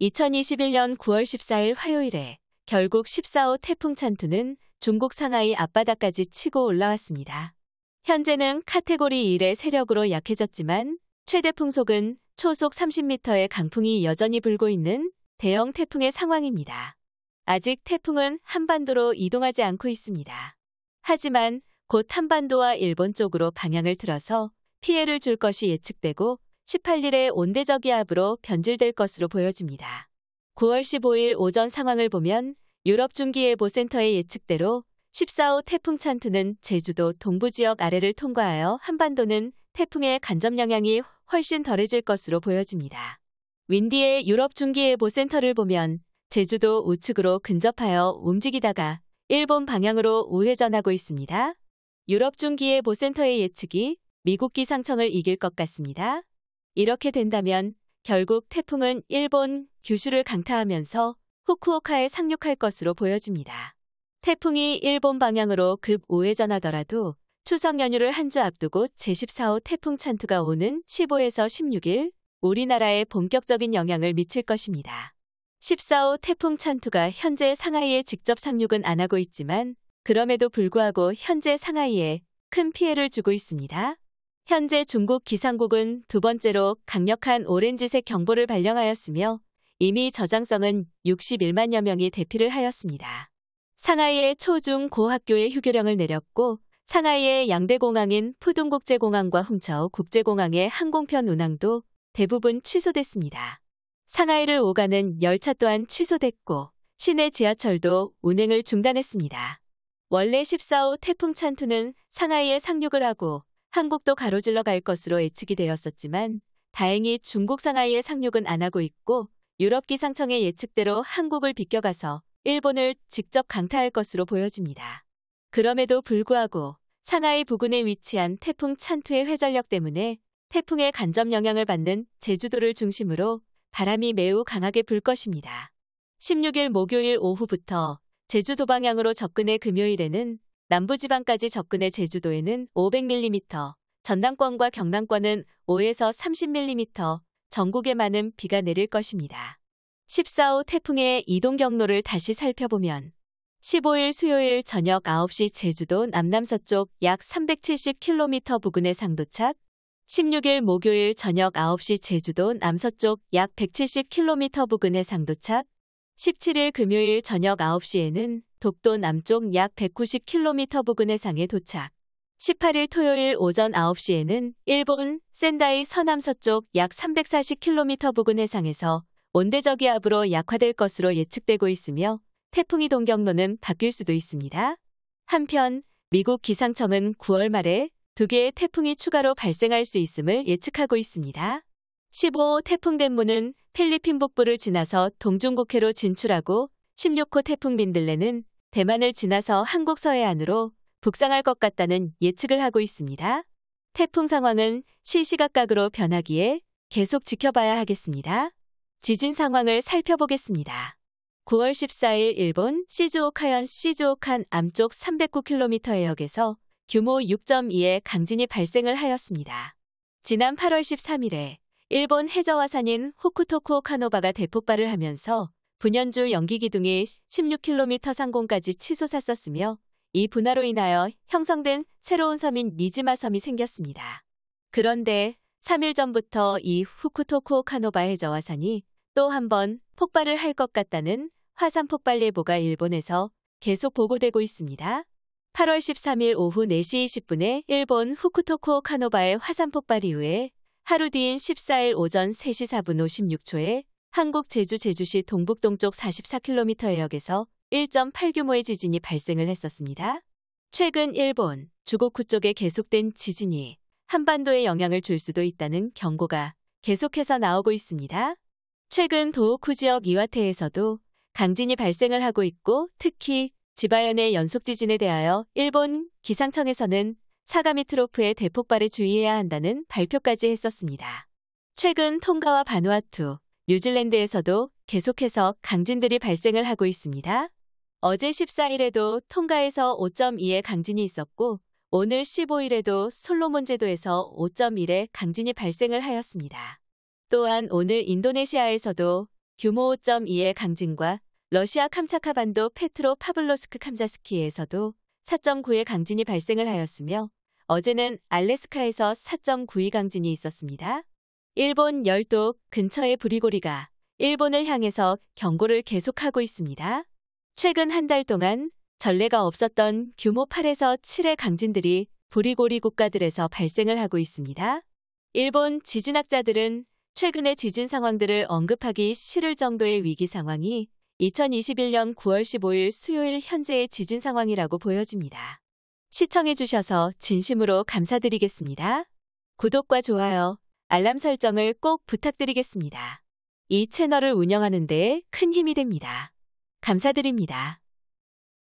2021년 9월 14일 화요일에 결국 14호 태풍 찬투는 중국 상하이 앞바다까지 치고 올라왔습니다. 현재는 카테고리 1의 세력으로 약해졌지만 최대 풍속은 초속 30m의 강풍이 여전히 불고 있는 대형 태풍의 상황입니다. 아직 태풍은 한반도로 이동하지 않고 있습니다. 하지만 곧 한반도와 일본 쪽으로 방향을 틀어서 피해를 줄 것이 예측되고 18일에 온대저기압으로 변질될 것으로 보여집니다. 9월 15일 오전 상황을 보면 유럽 중기예보센터의 예측대로 14호 태풍 찬투는 제주도 동부 지역 아래를 통과하여 한반도는 태풍의 간접 영향이 훨씬 덜해질 것으로 보여집니다. 윈디의 유럽 중기예보센터를 보면 제주도 우측으로 근접하여 움직이다가 일본 방향으로 우회전하고 있습니다. 유럽 중기예보센터의 예측이 미국 기상청을 이길 것 같습니다. 이렇게 된다면 결국 태풍은 일본 규슈를 강타하면서 후쿠오카에 상륙할 것으로 보여집니다. 태풍이 일본 방향으로 급 우회전하더라도 추석 연휴를 한 주 앞두고 제14호 태풍 찬투가 오는 15에서 16일 우리나라에 본격적인 영향을 미칠 것입니다. 14호 태풍 찬투가 현재 상하이에 직접 상륙은 안 하고 있지만 그럼에도 불구하고 현재 상하이에 큰 피해를 주고 있습니다. 현재 중국 기상국은 두 번째로 강력한 오렌지색 경보를 발령하였으며 이미 저장성은 61만여 명이 대피를 하였습니다. 상하이의 초중 고학교에 휴교령을 내렸고 상하이의 양대 공항인 푸둥국제공항과 훔쳐 국제공항의 항공편 운항도 대부분 취소됐습니다. 상하이를 오가는 열차 또한 취소됐고 시내 지하철도 운행을 중단했습니다. 원래 14호 태풍 찬투는 상하이에 상륙을 하고 한국도 가로질러 갈 것으로 예측이 되었었지만 다행히 중국 상하이의 상륙은 안 하고 있고 유럽 기상청의 예측대로 한국을 비껴가서 일본을 직접 강타할 것으로 보여집니다. 그럼에도 불구하고 상하이 부근에 위치한 태풍 찬투의 회전력 때문에 태풍의 간접 영향을 받는 제주도를 중심으로 바람이 매우 강하게 불 것입니다. 16일 목요일 오후부터 제주도 방향으로 접근해 금요일에는 남부지방까지 접근해 제주도에는 500mm, 전남권과 경남권은 5에서 30mm 전국에 많은 비가 내릴 것입니다. 14호 태풍의 이동 경로를 다시 살펴보면 15일 수요일 저녁 9시 제주도 남남서쪽 약 370km 부근에 상도착 16일 목요일 저녁 9시 제주도 남서쪽 약 170km 부근에 상도착 17일 금요일 저녁 9시에는 독도 남쪽 약 190km 부근해 상에 도착. 18일 토요일 오전 9시에는 일본 센다이 서남서쪽 약 340km 부근 해상에서 온대저기압으로 약화될 것으로 예측되고 있으며 태풍이 동경로는 바뀔 수도 있습니다. 한편 미국 기상청은 9월 말에 두 개의 태풍이 추가로 발생할 수 있음을 예측하고 있습니다. 15호 태풍 덴모는 필리핀 북부를 지나서 동중국해로 진출하고 16호 태풍 민들레는 대만을 지나서 한국 서해안으로 북상할 것 같다는 예측을 하고 있습니다. 태풍 상황은 실시각각으로 변하기에 계속 지켜봐야 하겠습니다. 지진 상황을 살펴보겠습니다. 9월 14일 일본 시즈오카현 시즈오칸 암쪽 309km 해역에서 규모 6.2의 강진이 발생을 하였습니다. 지난 8월 13일에 일본 해저화산인 후쿠토쿠 카노바가 대폭발을 하면서 분연주 연기 기둥이 16km 상공까지 치솟았었으며 이 분화로 인하여 형성된 새로운 섬인 니지마 섬이 생겼습니다. 그런데 3일 전부터 이 후쿠토쿠 카노바 해저화산이 또 한 번 폭발을 할 것 같다는 화산 폭발 예보가 일본에서 계속 보고되고 있습니다. 8월 13일 오후 4시 20분에 일본 후쿠토쿠 카노바의 화산 폭발 이후에 하루 뒤인 14일 오전 3시 4분 56초에 한국 제주 제주시 동북 동쪽 44km 해역에서 1.8 규모의 지진이 발생을 했었습니다. 최근 일본, 주고쿠 쪽에 계속된 지진이 한반도에 영향을 줄 수도 있다는 경고가 계속해서 나오고 있습니다. 최근 도호쿠 지역 이와테에서도 강진이 발생을 하고 있고 특히 지바현의 연속 지진에 대하여 일본 기상청에서는 사가미트로프의 대폭발에 주의해야 한다는 발표까지 했었습니다. 최근 통가와 바누아투, 뉴질랜드에서도 계속해서 강진들이 발생을 하고 있습니다. 어제 14일에도 통가에서 5.2의 강진이 있었고 오늘 15일에도 솔로몬 제도에서 5.1의 강진이 발생을 하였습니다. 또한 오늘 인도네시아에서도 규모 5.2의 강진과 러시아 캄차카반도 페트로 파블로스크 캄자스키에서도 4.9의 강진이 발생을 하였으며 어제는 알래스카에서 4.92 강진이 있었습니다. 일본 열도 근처의 부리고리가 일본을 향해서 경고를 계속하고 있습니다. 최근 한 달 동안 전례가 없었던 규모 8에서 7의 강진들이 부리고리 국가들에서 발생을 하고 있습니다. 일본 지진학자들은 최근의 지진 상황들을 언급하기 싫을 정도의 위기 상황이 2021년 9월 15일 수요일 현재의 지진 상황이라고 보여집니다. 시청해주셔서 진심으로 감사드리겠습니다. 구독과 좋아요, 알람 설정을 꼭 부탁드리겠습니다. 이 채널을 운영하는 데 큰 힘이 됩니다. 감사드립니다.